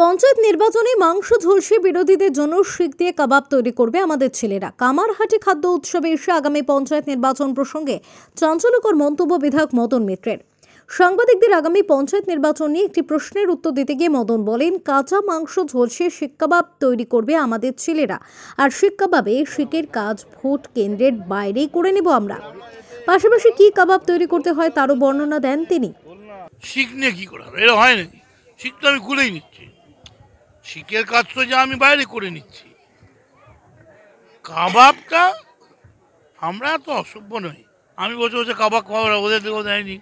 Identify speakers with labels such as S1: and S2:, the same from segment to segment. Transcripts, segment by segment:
S1: পঞ্চায়েত নির্বাচনে মাংস ঝলসে বিরোধীদের জন্য শিখ দিয়ে কাবাব তৈরি করবে আমাদের ছেলেরা কামারহাটি খাদ্য উৎসবে এসে আগামী পঞ্চায়েত নির্বাচন প্রসঙ্গে চাঞ্চল্যকর মন্তব্য বিধায়ক মদন মিত্রের সাংবাদিকদের আগামী পঞ্চায়েত নির্বাচন নিয়ে একটি প্রশ্নের উত্তর দিতে গিয়ে মদন বলেন কাঁচা মাংস ঝলসে কাবাব তৈরি করবে আমাদের ছেলেরা আর শিক্ষাবাবে শিখের কাজ ভোট কেন্দ্রের বাইরেই করে নেব আমরা পাশাপাশি কি কাবাব তৈরি করতে হয় তারও বর্ণনা দেন তিনি
S2: শিখ নিয়ে কি করা হয় নাকি শিখ তো আমি নি শিকের কাজ তো যা আমি বাইরে করে নিচ্ছি কাবাবটা আমরা তো অসভ্য নই আমি বসে বসে কাবাব খাওয়া ওদের দেখো দেয়নি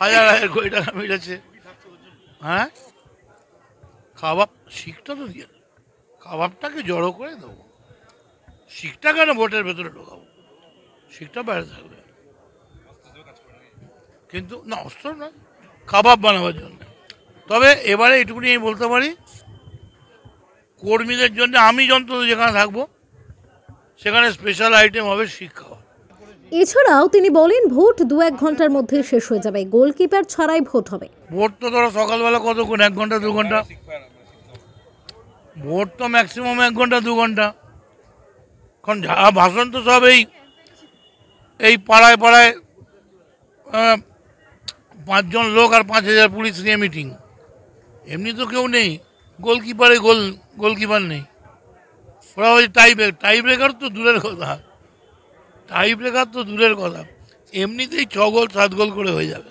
S2: হাজার হাজার কোটি টাকা মিলেছে হ্যাঁ কাবাব শিখটা তো দিয়ে কাবাবটাকে জড়ো করে দেবো শিখটা কেন ভোটের ভেতরে ঢোকাবো শিখটা বাইরে থাকবে কিন্তু না অস্ত্র নয় কাবাব বানাবার জন্য তবে এবারে এটুকুনি আমি বলতে পারি কর্মীদের জন্য আমি যন্ত্র যেখানে থাকবো সেখানে স্পেশাল আইটেম হবে শিক্ষা
S1: এছাড়াও তিনি বলেন ভোট দু এক ঘন্টার মধ্যে শেষ হয়ে যাবে গোলকিপার ছাড়াই ভোট হবে
S2: ভোট তো ধরো সকালবেলা কতক্ষণ এক ঘন্টা দু ঘন্টা ভোট তো ম্যাক্সিমাম এক ঘন্টা দু ঘন্টা কারণ যা ভাষণ তো সব এই এই পাড়ায় পাড়ায় পাঁচজন লোক আর পাঁচ হাজার পুলিশ নিয়ে মিটিং এমনি তো কেউ নেই গোলকিপারে গোল গোলকিপার নেই ওরা ওই টাই ব্রেক টাই ব্রেকার তো দূরের কথা টাই ব্রেকার তো দূরের কথা এমনিতেই ছ গোল সাত গোল করে হয়ে যাবে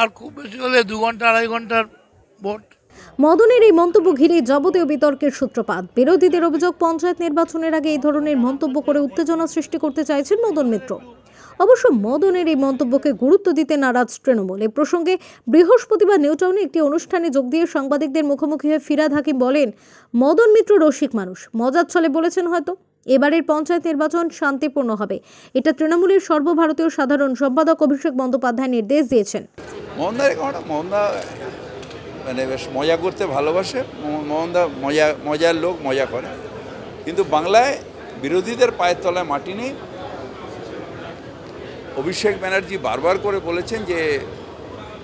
S2: আর খুব বেশি হলে দু ঘন্টা আড়াই ঘন্টার ভোট
S1: মদনের এই মন্তব্য ঘিরে যাবতীয় বিতর্কের সূত্রপাত বিরোধীদের অভিযোগ পঞ্চায়েত নির্বাচনের আগে এই ধরনের মন্তব্য করে উত্তেজনা সৃষ্টি করতে চাইছেন মদন মিত্র অবশ্য মদনের এই মন্তব্যকে গুরুত্ব দিতে নারাজ তৃণমূল এ প্রসঙ্গে বৃহস্পতিবার নিউটাউনে একটি অনুষ্ঠানে যোগ দিয়ে সাংবাদিকদের মুখোমুখি হয়ে ফিরাদ হাকিম বলেন মদন মিত্র রসিক মানুষ মজার ছলে বলেছেন হয়তো এবারের পঞ্চায়েত নির্বাচন শান্তিপূর্ণ হবে এটা তৃণমূলের সর্বভারতীয় সাধারণ সম্পাদক অভিষেক বন্দ্যোপাধ্যায় নির্দেশ দিয়েছেন
S3: মানে বেশ মজা করতে ভালোবাসে মোহনদা মজা মজার লোক মজা করে কিন্তু বাংলায় বিরোধীদের পায়ের তলায় মাটি নেই অভিষেক ব্যানার্জি বারবার করে বলেছেন যে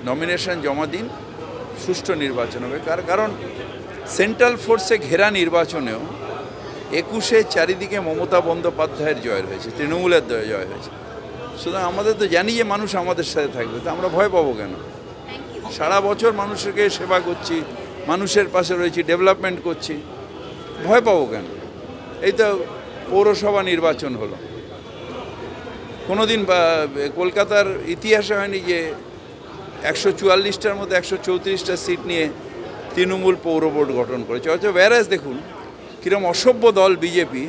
S3: নমিনেশন জমা দিন সুষ্ঠু নির্বাচন হবে কার কারণ সেন্ট্রাল ফোর্সে ঘেরা নির্বাচনেও একুশে চারিদিকে মমতা বন্দ্যোপাধ্যায়ের জয় হয়েছে তৃণমূলের জয় হয়েছে সুতরাং আমাদের তো জানি যে মানুষ আমাদের সাথে থাকবে তো আমরা ভয় পাবো কেন সারা বছর মানুষকে সেবা করছি মানুষের পাশে রয়েছি ডেভেলপমেন্ট করছি ভয় পাবো কেন এই তো পৌরসভা নির্বাচন হলো কোনো দিন কলকাতার ইতিহাসে হয়নি যে একশো চুয়াল্লিশটার মধ্যে একশো চৌত্রিশটা সিট নিয়ে তৃণমূল পৌর বোর্ড গঠন করেছে অথচ ব্যারাজ দেখুন কীরকম অসভ্য দল বিজেপি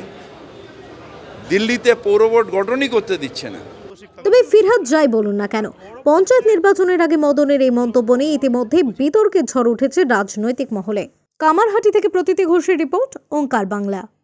S3: দিল্লিতে পৌর বোর্ড গঠনই করতে দিচ্ছে না
S1: তবে ফিরহাদ যাই বলুন না কেন পঞ্চায়েত নির্বাচনের আগে মদনের এই মন্তব্য নিয়ে ইতিমধ্যে বিতর্কের ঝড় উঠেছে রাজনৈতিক মহলে কামারহাটি থেকে প্রতীতি ঘোষের রিপোর্ট ওঙ্কার বাংলা